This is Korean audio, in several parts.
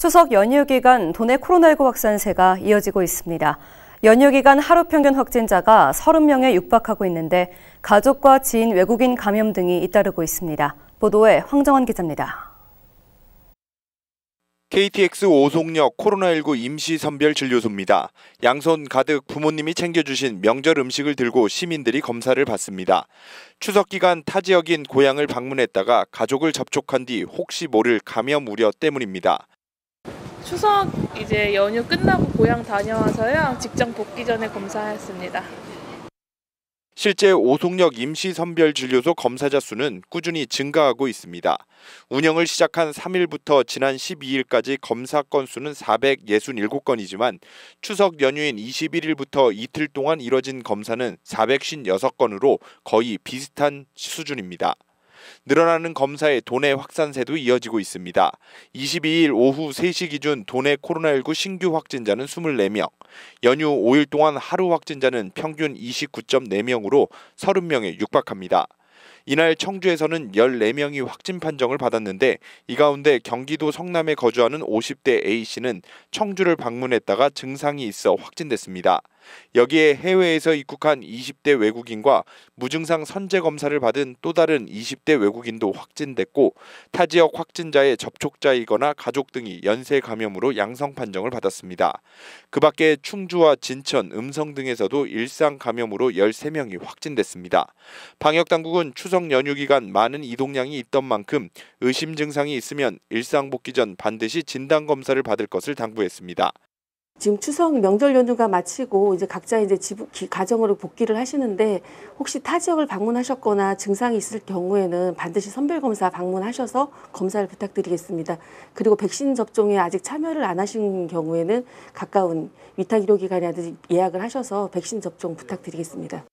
추석 연휴 기간 도내 코로나19 확산세가 이어지고 있습니다. 연휴 기간 하루 평균 확진자가 30명에 육박하고 있는데 가족과 지인 외국인 감염 등이 잇따르고 있습니다. 보도에 황정환 기자입니다. KTX 오송역 코로나19 임시 선별 진료소입니다. 양손 가득 부모님이 챙겨주신 명절 음식을 들고 시민들이 검사를 받습니다. 추석 기간 타 지역인 고향을 방문했다가 가족을 접촉한 뒤 혹시 모를 감염 우려 때문입니다. 추석 이제 연휴 끝나고 고향 다녀와서요. 직장 복귀 전에 검사했습니다. 실제 오송역 임시선별진료소 검사자 수는 꾸준히 증가하고 있습니다. 운영을 시작한 3일부터 지난 12일까지 검사 건수는 467건이지만 추석 연휴인 21일부터 이틀 동안 이뤄진 검사는 456건으로 거의 비슷한 수준입니다. 늘어나는 검사의 도내 확산세도 이어지고 있습니다. 22일 오후 3시 기준 도내 코로나19 신규 확진자는 24명, 연휴 5일 동안 하루 확진자는 평균 29.4명으로 30명에 육박합니다. 이날 청주에서는 14명이 확진 판정을 받았는데 이 가운데 경기도 성남에 거주하는 50대 A씨는 청주를 방문했다가 증상이 있어 확진됐습니다. 여기에 해외에서 입국한 20대 외국인과 무증상 선제 검사를 받은 또 다른 20대 외국인도 확진됐고 타 지역 확진자의 접촉자이거나 가족 등이 연쇄 감염으로 양성 판정을 받았습니다. 그 밖에 충주와 진천, 음성 등에서도 일상 감염으로 13명이 확진됐습니다. 방역 당국은 추석 연휴 기간 많은 이동량이 있던 만큼 의심 증상이 있으면 일상 복귀 전 반드시 진단 검사를 받을 것을 당부했습니다. 지금 추석 명절 연휴가 마치고 이제 각자 이제 집 가정으로 복귀를 하시는데 혹시 타 지역을 방문하셨거나 증상이 있을 경우에는 반드시 선별 검사 방문하셔서 검사를 부탁드리겠습니다. 그리고 백신 접종에 아직 참여를 안 하신 경우에는 가까운 위탁 의료기관에 예약을 하셔서 백신 접종 부탁드리겠습니다.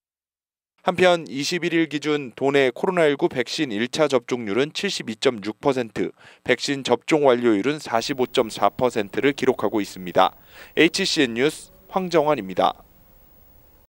한편 21일 기준 도내 코로나19 백신 1차 접종률은 72.6%, 백신 접종 완료율은 45.4%를 기록하고 있습니다. HCN 뉴스 황정환입니다.